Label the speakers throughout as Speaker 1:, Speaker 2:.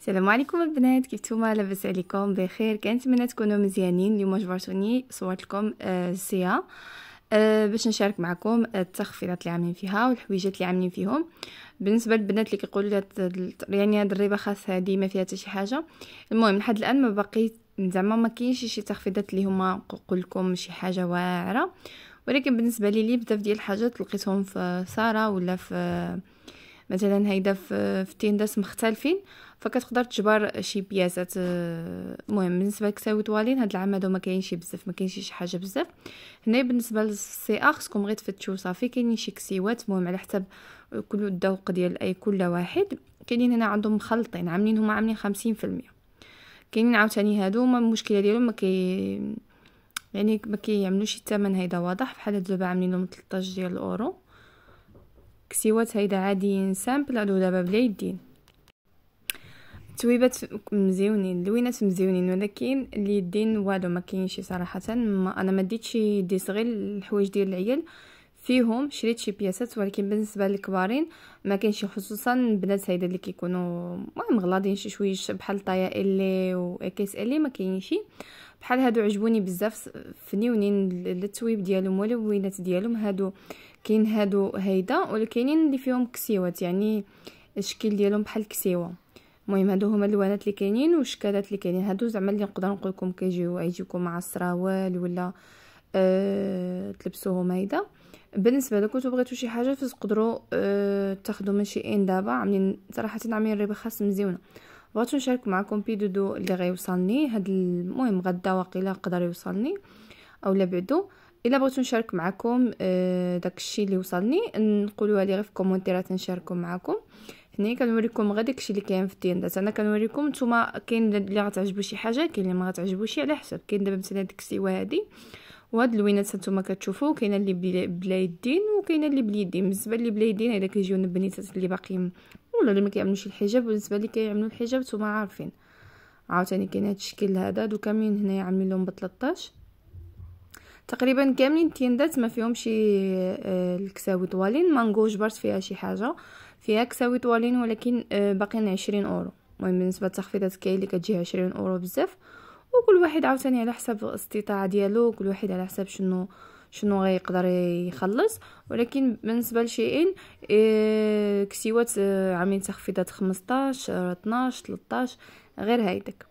Speaker 1: السلام عليكم البنات كيف نتوما لاباس عليكم بخير كنتمنى تكونوا مزيانين اليوم جبرتوني صورت لكم السيا آه،, أه باش نشارك معكم آه، التخفيضات اللي عاملين فيها والحويجات اللي عاملين فيهم بالنسبه للبنات اللي كيقولوا يعني هاد الريبه خاص هادي ما فيها حتى شي حاجه المهم لحد الان ما باقي زعما ما كاينش شي تخفيضات اللي هما نقول لكم شي حاجه واعره ولكن بالنسبه لي لي بزاف ديال الحاجات لقيتهم في ساره ولا في مثلا هيدا في, في تندس مختلفين فكتقدر تجبر شي بياسات آه، مهم بالنسبه لكساوي طوالين هاد العام هادو ما كاينش بزاف ما كاينش شي حاجه بزاف هنا بالنسبه للسي ا خصكم غير تفتشوا صافي كاينين شي كسيوات مهم على حسب آه، كل الذوق ديال اي كل واحد كاينين هنا عندهم مخلطين عاملين هما عاملين خمسين المية كاينين عاوتاني هادو هما المشكله ديالهم ما كي يعني ما كيعملوش الثمن هيدا واضح في حالة دابا عاملين لهم 13 ديال الاورو كسيوات هيدا عاديين سامبل هادو دابا بلا يدين التويبات مزيونين اللوينات مزيونين ولكن اليدين والو ما كاينش صراحه ما انا ما ديتش يدي صغير الحوايج ديال العيال فيهم شريت شي بياسات ولكن بالنسبه للكبارين ما كاينش خصوصا البنات هيدا اللي كيكونوا مغلاضين شي شويش بحال طايا اللي واكيس الي ما كاينش بحال هادو عجبوني بزاف فنيونين التويب ديالهم واللوينات ديالهم هادو كاين هادو هيدا ولكاينين اللي فيهم كسيوات يعني الشكل ديالهم بحال كسيوه المهم هادو هما اللوانات اللي كاينين والشكلات اللي كاينين هادو زعما اللي نقدر نقول لكم كيجيو يجيكم مع السراوال ولا أه تلبسوهم هيدا بالنسبه لكم بغيتو شي حاجه فتقدروا أه تاخذوا من شي ان دابا عاملين صراحه عاملين ريبي خاص مزيونه بغيت نشارك معكم دودو اللي غيوصلني هاد المهم غدا واقيلا يقدر يوصلني اولا بعدو الا بغيتو نشارك معكم آه، داكشي اللي وصلني نقولوها لي غير في الكومونتيرات نشاركو معكم هنا كنوريكم غير داكشي اللي كاين في التيندات انا كنوريكم نتوما كاين اللي غتعجبو شي حاجه كاين اللي ما غتعجبوش على حسب كاين دابا مثلا ديك السيوه هادي وهاد اللوينات نتوما كتشوفو كاينه اللي بلا يدين وكاينه اللي باليدين بالنسبه اللي بلا يدين هذا كيجيو البنيتات اللي باقيين ولا اللي ما كيعملوش الحجاب بالنسبه اللي كيعملوا الحجاب نتوما عارفين عاوتاني كاين هاد الشكل هذا دوكا من هنايا عاملين لهم ب 13 تقريبا كاملين تيندات ما شي آه، الكساوي طوالين مانغو جبرت فيها شي حاجه فيها كساوي طوالين ولكن آه، باقيين عشرين اورو المهم بالنسبه للتخفيضات كاين اللي كتجي عشرين اورو بزاف وكل واحد عاوتاني على حسب الاستطاعه ديالو كل واحد على حسب شنو شنو غيقدر يخلص ولكن بالنسبه لشيئين آه، كسيوات عاملين تخفيضات 15 12 13 غير هيدك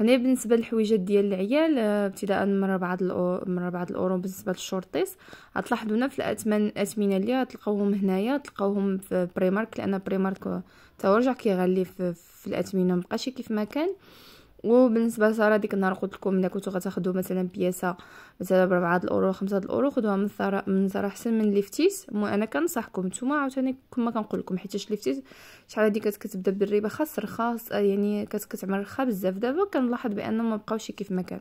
Speaker 1: هنا بالنسبه للحويجات ديال العيال آه، ابتداء من ربعه من ربعه الاورو بالنسبه للشورتيس غتلاحظوا هنا في الاثمان الاثمنه اللي غتلقاوهم هنايا تلقاوهم في بريمارك لان بريمارك تورجع رجع كيغلي في, في الاثمنه مبقاش كيف ما كان وبالنسبه لساره ديك النهار قلت لكم الا كنتو غتاخذوا مثلا بياسه مثلا ب 4 الاورو 5 الاورو خذوها من سارة من الثاره احسن من ليفتيس مو انا كنصحكم نتوما عاوتاني كما كنقول لكم حيت ليفتيس شحال هادي كتبدا بالريبه خاص رخاص آه، يعني كتعمل رخا بزاف دابا كنلاحظ بان ما بقاوش كيف ما كان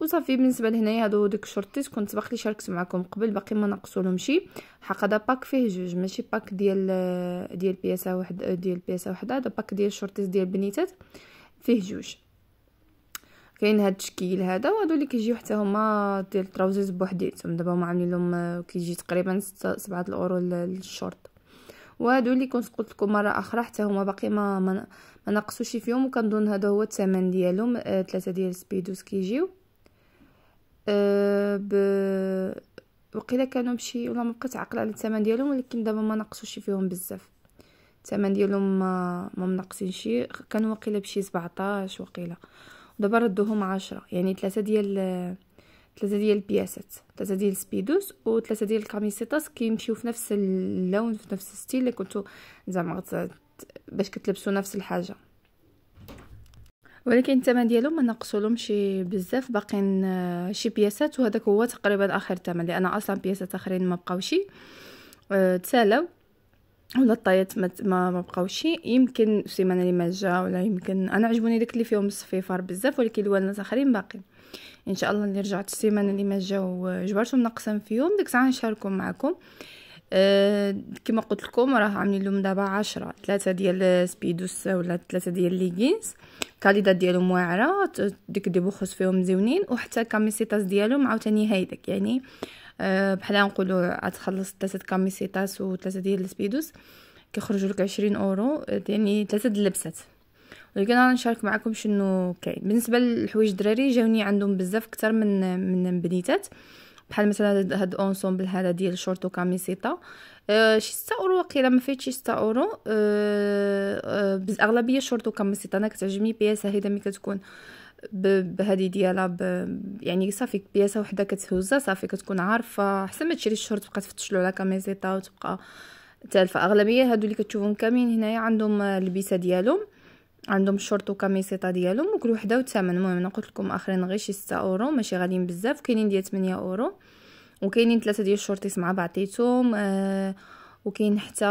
Speaker 1: وصافي بالنسبه لهنايا هادو دوك الشورتيز كنت باقي شاركت معكم قبل باقي ما شي حق هذا باك فيه جوج ماشي باك ديال آه، ديال بياسه واحد آه، ديال بياسه وحده هذا باك ديال الشورتيز ديال بنيتات فيه جوج كاين هاد التشكيل هذا وهادو اللي كيجيو حتى هما ديال التراوزيز بوحديتهم دابا هما عاملين لهم كيجي تقريبا 7 الاورو للشورت وهادو اللي كنت قلت لكم مره اخرى حتى هما باقي ما ما, ناقصوش فيهم وكنظن هذا هو الثمن ديالهم ثلاثه آه، ديال سبيدوس كيجيو آه، ب وقيلا كانوا بشي ولا ما بقيت عاقله على الثمن ديالهم ولكن دابا ما ناقصوش فيهم بزاف الثمن ديالهم ما شي كان واقيلا بشي 17 واقيلا ودابا ردوهم 10 يعني ثلاثه ديال ثلاثه ديال البياسات ثلاثه ديال سبيدوس وثلاثه ديال الكاميسيتاس كيمشيو في نفس اللون في نفس الستيل اللي كنتو زعما باش كتلبسوا نفس الحاجه ولكن الثمن ديالهم ما شي بزاف باقيين آه، شي بياسات وهذاك هو تقريبا اخر ثمن لان اصلا بياسات اخرين ما بقاوش آه، تسالاو ولا الطايات ما ما بقاوش يمكن السيمانه اللي ما جا ولا يمكن انا عجبوني داك اللي فيهم الصفيفار بزاف ولكن الوان اخرين باقيين ان شاء الله اللي رجعت السيمانه اللي ما جاو جبرتهم نقسم فيهم ديك الساعه نشاركهم معكم أه كما قلت لكم راه عاملين لهم دابا عشرة ثلاثة ديال سبيدوس ولا ثلاثة ديال ليغينز كاليدات ديالهم واعرة ديك دي بوخوس فيهم مزيونين وحتى كاميسيتاس ديالهم عاوتاني هايدك يعني أه، بحال نقولوا عاد خلص ثلاثه كاميسيتاس وثلاثه ديال السبيدوس كيخرجوا لك 20 اورو يعني ثلاثه ديال اللبسات ولكن انا نشارك معكم شنو كاين بالنسبه للحوايج الدراري جاوني عندهم بزاف اكثر من من بنيتات بحال مثلا هاد اونسومبل هذا ديال شورت وكاميسيتا أه، شي 6 اورو وقيلا ما فيتش شي 6 اورو أه أه اغلبيه شورت وكاميسيتا انا كتعجبني بياسه هيدا ملي كتكون أه بهذه ديالها يعني صافي بياسه وحده كتهزها صافي كتكون عارفه احسن ما تشري الشورت تبقى تفتشلو على كاميزيطا وتبقى تالفه اغلبيه هادو اللي كتشوفهم كاملين هنايا عندهم اللبسه ديالهم عندهم الشورت وكاميزيطا ديالهم وكل وحده وثمن المهم انا قلت لكم اخرين غير شي 6 اورو ماشي غاليين بزاف كاينين ديال 8 اورو وكاينين ثلاثه ديال الشورتيس مع بعضيتهم آه وكاين حتى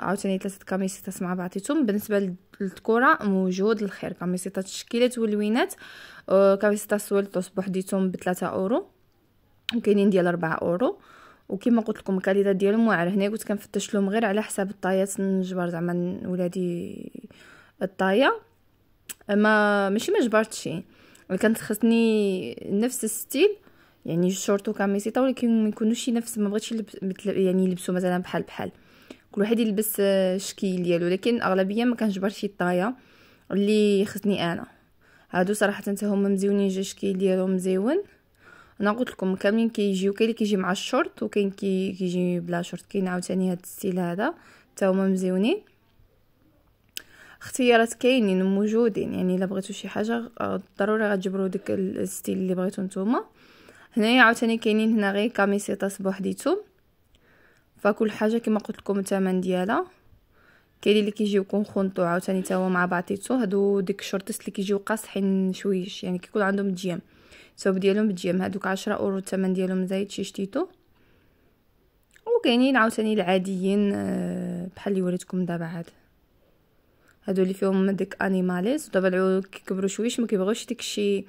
Speaker 1: عاوتاني ثلاثه كاميسيطات مع بعضيتهم بالنسبه للذكوره موجود الخير كاميسيطات الشكيلات والوينات كاميسيطات أه، سويلتوس بوحديتهم 3 اورو وكاينين ديال 4 اورو وكما قلت لكم الكاليدا ديالهم واعره هنا قلت كنفتش لهم غير على حساب الطايات نجبر زعما ولادي الطايه ما ماشي ما جبرتش كانت خصني نفس الستيل يعني الشورت وكاميسيطه ولكن ما يكونوش نفس ما بغيتش يلبس يعني يلبسوا مثلا بحال بحال كل واحد يلبس آه، الشكل ديالو لكن الاغلبيه ما كنجبرش الطايه اللي خصني انا هادو صراحه حتى هما مزيونين جا الشكيل ديالهم مزيون انا قلت لكم كاملين كيجيو كاين اللي كيجي مع الشورت وكاين كي كيجي بلا شورت كاين عاوتاني هاد الستيل هذا حتى هما مزيونين اختيارات كاينين موجودين يعني الا بغيتو شي حاجه آه، ضروري غتجبروا داك الستيل اللي بغيتو نتوما هنايا عاوتاني كاينين هنا غير كاميسيطاس بوحديتهم فكل حاجه كما قلت لكم الثمن ديالها كاين اللي كيجيو كونخونطو عاوتاني تا مع بعضيتو هادو ديك الشورتس اللي كيجيو قاصحين شويش يعني كيكون عندهم الجيم الثوب ديالهم بالجيم هادوك عشرة اورو الثمن ديالهم زايد شي شتيتو وكاينين عاوتاني العاديين آه، بحال اللي وريتكم دابا عاد هادو اللي فيهم ديك انيماليز دابا العود كيكبروا شويش ما كيبغيوش داكشي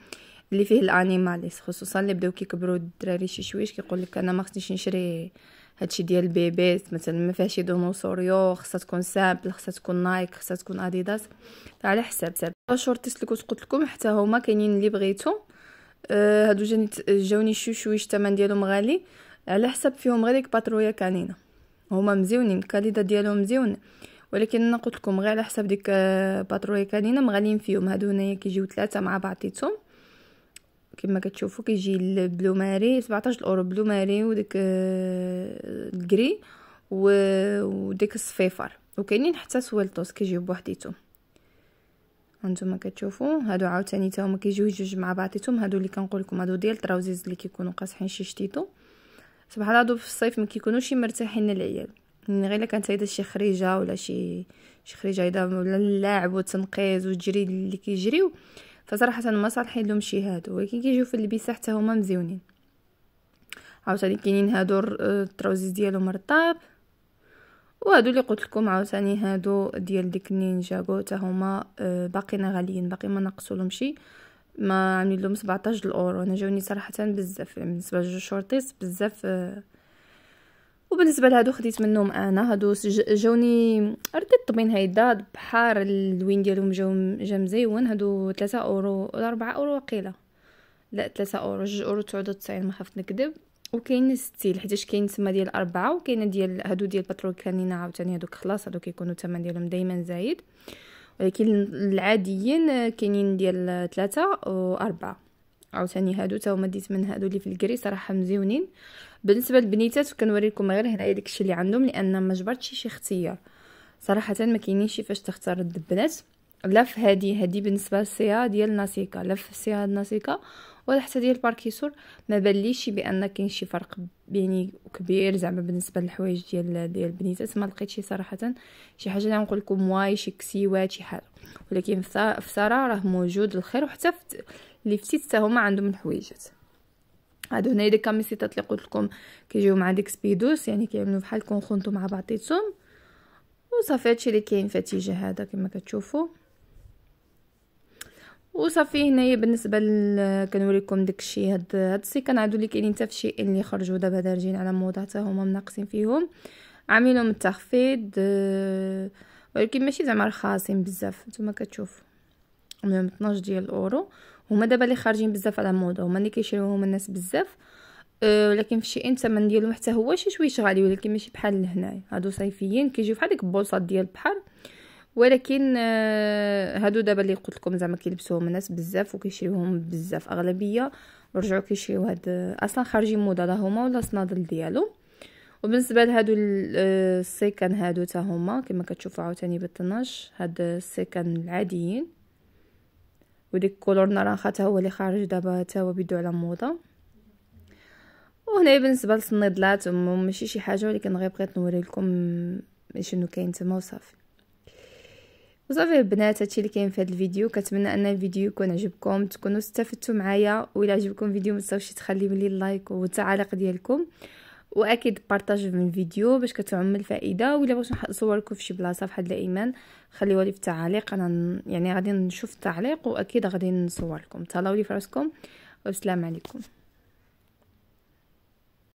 Speaker 1: اللي فيه الانيماليس خصوصا اللي بداو كيكبروا الدراري شي شويش كيقول لك انا ما خصنيش نشري هادشي ديال بيبيت مثلا ما فيهاش ديناصوريو خصها تكون سامبل خصها تكون نايك خصها تكون اديداس على حساب ساب الشورتيس اللي كنت قلت لكم حتى هما كاينين اللي بغيتهم أه هادو جاني جاوني شو شويش الثمن ديالهم غالي على حساب فيهم غير ديك باترويا كانينه هما مزيونين الكاليدا ديالهم مزيون ولكن انا قلت لكم غير على حساب ديك آه، باترويا كانينه مغاليين فيهم هادو هنايا كيجيو ثلاثه مع بعضيتهم كما كتشوفوا كيجي البلو ماري 17 الاورو بلو ماري وديك آه، الكري وديك الصفيفر وكاينين حتى سويلتوس كيجيو بوحديتهم هانتوما كتشوفوا هادو عاوتاني تا هما كيجيو جوج مع بعضيتهم هادو اللي كنقول لكم هادو ديال التراوزيز اللي كيكونوا قاصحين شي شتيتو سبحان هادو في الصيف ما كيكونوش مرتاحين العيال غير الا كانت هيدا شي خريجه ولا شي شي خريجه هيدا ولا اللاعب وتنقيز وتجري اللي كيجريو كي فصراحه ما صالح لهم شي هادو ولكن كيجيو في اللبسه حتى هما مزيونين عاوتاني كاينين هادو التروزيز ديالهم رطاب وهادو اللي قلت لكم عاوتاني هادو ديال ديك النينجا حتى هما آه، باقينا غاليين باقي ما نقصوا لهم شي ما عاملين لهم 17 الاورو انا جاوني صراحه بزاف يعني بالنسبه لجوج شورتيس بزاف آه، وبالنسبه لهادو خديت منهم انا هادو جاوني ردت طبين هيدا بحار اللوين ديالهم جاو جا مزيون هادو 3 اورو ولا 4 اورو وقيله لا 3 اورو 2 اورو 99 ما خفت نكذب وكاين ستيل حيت كاين تما ديال 4 وكاين ديال هادو ديال بترول كانينا عاوتاني هادوك خلاص هادو كيكونوا الثمن ديالهم دايما زايد ولكن العاديين كاينين ديال 3 و 4 عاوتاني هادو تا هما ديت من هادو اللي في الكري صراحه مزيونين بالنسبه للبنيتات كنوريكم غير هنايا داكشي اللي عندهم لان ما جبرتش شي اختيار صراحه ما كاينينش فاش تختار الدبنات لا في هادي هادي بالنسبه للسيا ديال ناسيكا لا في السيا ناسيكا ولا حتى ديال باركيسور ما بانليش بان كاين شي فرق بيني كبير زعما بالنسبه للحوايج ديال ديال البنيتات ما لقيتش صراحه شي حاجه اللي نقول لكم واي شي كسيوات شي حاجه ولكن في ساره راه موجود الخير وحتى في اللي في ستة هما عندهم الحويجات هادو هنايا ديك كاميسيطات اللي قلت لكم كيجيو مع ديك سبيدوس يعني كيعملوا بحال كونخونتو مع بعضيتهم وصافي هادشي اللي كاين في الاتجاه هذا كما كتشوفوا وصافي هنايا بالنسبه ل... كنوريكم داكشي هاد هاد السيكان هادو اللي كاينين حتى شي اللي خرجوا دابا دارجين على موضه حتى هما مناقصين فيهم عاملهم التخفيض ولكن ماشي زعما رخاصين بزاف نتوما كتشوفوا منهم 12 ديال الاورو هما دابا اللي خارجين بزاف على الموضه هما اللي كيشريوهم الناس بزاف أه، ولكن في شي الثمن ديالهم حتى هو شي شويه غالي ولكن ماشي بحال لهنايا هادو صيفيين كيجيو فحال ديك البوصات ديال البحر ولكن أه، هادو دابا اللي قلت لكم زعما كيلبسوهم الناس بزاف وكيشريوهم بزاف اغلبيه رجعوا كيشريو هاد اصلا خارجين موضه لا هما ولا الصنادل ديالهم وبالنسبه لهادو أه، السيكان هادو تا هما كما كتشوفوا عاوتاني ب 12 هاد السيكان العاديين وديك كولور نارانخا حتى هو اللي خارج دابا حتى هو بيدو على موضه وهنا بالنسبه للصنيدلات ماشي شي حاجه ولكن غير بغيت نوري لكم شنو كاين تما وصافي وصافي البنات هادشي اللي كاين في هذا الفيديو كنتمنى ان الفيديو يكون عجبكم تكونوا استفدتوا معايا و الى عجبكم الفيديو ما تنساوش تخليوا لي اللايك والتعليق ديالكم واكيد بارطاج من الفيديو باش كتعم الفائده ولا بغيتو في فشي بلاصه فحال الايمان خليوها لي في التعاليق انا يعني غادي نشوف التعليق واكيد غادي نصور لكم تهلاو لي في راسكم والسلام عليكم